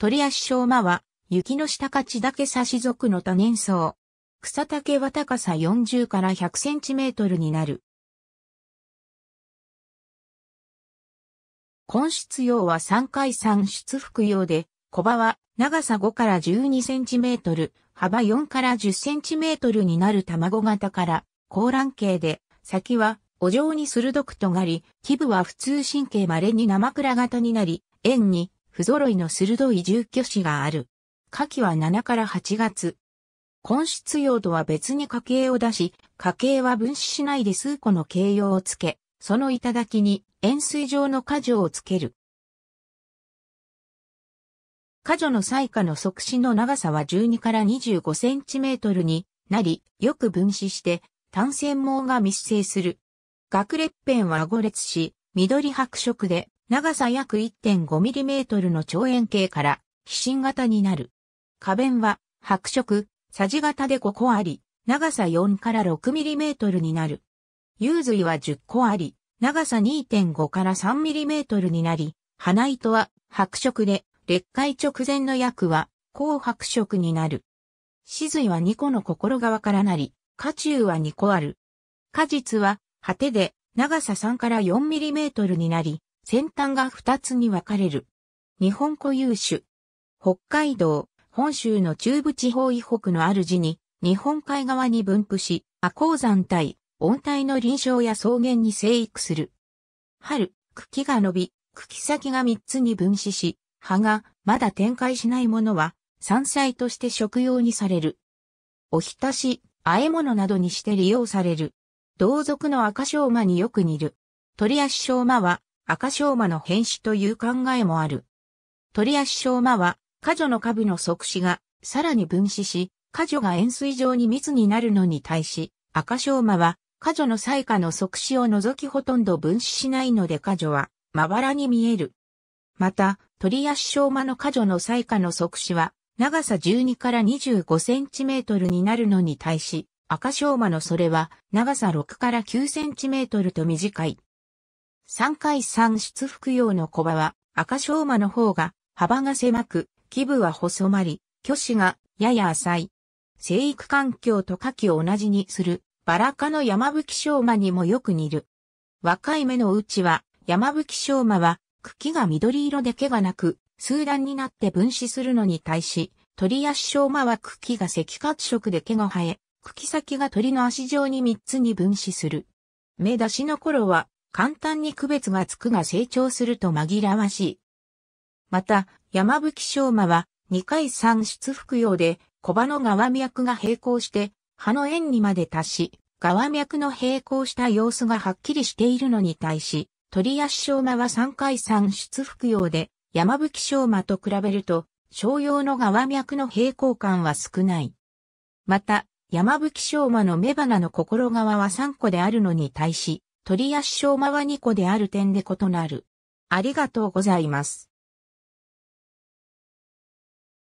鳥足小間は、雪の下勝ちだけ差し属の多年草。草丈は高さ40から100センチメートルになる。根室用は3回3出服用で、小葉は長さ5から12センチメートル、幅4から10センチメートルになる卵型から、高卵形で、先はお上に鋭く尖り、基部は普通神経稀に生倉型になり、円に不揃いの鋭い住居子がある。夏季は7から8月。根室用とは別に家計を出し、家計は分子しないで数個の形容をつけ、その頂に円錐状の果樹をつける。果樹の最下の側死の長さは12から25センチメートルになり、よく分子して、単線網が密生する。学列片は顎列し、緑白色で、長さ約 1.5mm の長円形から、飛信型になる。花弁は、白色、さじ型で5個あり、長さ4から 6mm になる。幽髄は10個あり、長さ2.5から 3mm になり、花糸は白色で、裂化直前の薬は、紅白色になる。歯髄は2個の心側からなり、花中は2個ある。果実は、果てで、長さ3から 4mm になり、先端が2つに分かれる。日本固有種。北海道、本州の中部地方以北のある字に、日本海側に分布し、亜高山帯、温帯の臨床や草原に生育する。春、茎が伸び、茎先が3つに分子し、葉がまだ展開しないものは、山菜として食用にされる。おひたし、和え物などにして利用される。同族の赤生姜によく似る。鳥足生姜は、赤昌磨の変死という考えもある。鳥足昌磨は、過女の下部の即死が、さらに分子し、過女が円錐状に密になるのに対し、赤昌磨は、過女の最下の即死を除きほとんど分子しないので過女は、まばらに見える。また、鳥足昌磨の過女の最下の即死は、長さ12から25センチメートルになるのに対し、赤昌磨のそれは、長さ6から9センチメートルと短い。3回3出服用の小葉は赤小馬の方が幅が狭く、基部は細まり、虚子がやや浅い。生育環境と下記を同じにする、バラ科の山吹小馬にもよく似る。若い芽のうちは、山吹小馬は、茎が緑色で毛がなく、数段になって分子するのに対し、鳥足小馬は茎が赤褐色で毛が生え、茎先が鳥の足状に3つに分子する。芽出しの頃は、簡単に区別がつくが成長すると紛らわしい。また、山吹昌馬は2回産出服用で小葉の側脈が並行して葉の円にまで達し、側脈の並行した様子がはっきりしているのに対し、鳥足昌馬は3回産出服用で山吹昌馬と比べると、商用の側脈の平行感は少ない。また、山吹昌馬の雌花の心側は3個であるのに対し、鳥り足小間は2個である点で異なる。ありがとうございます。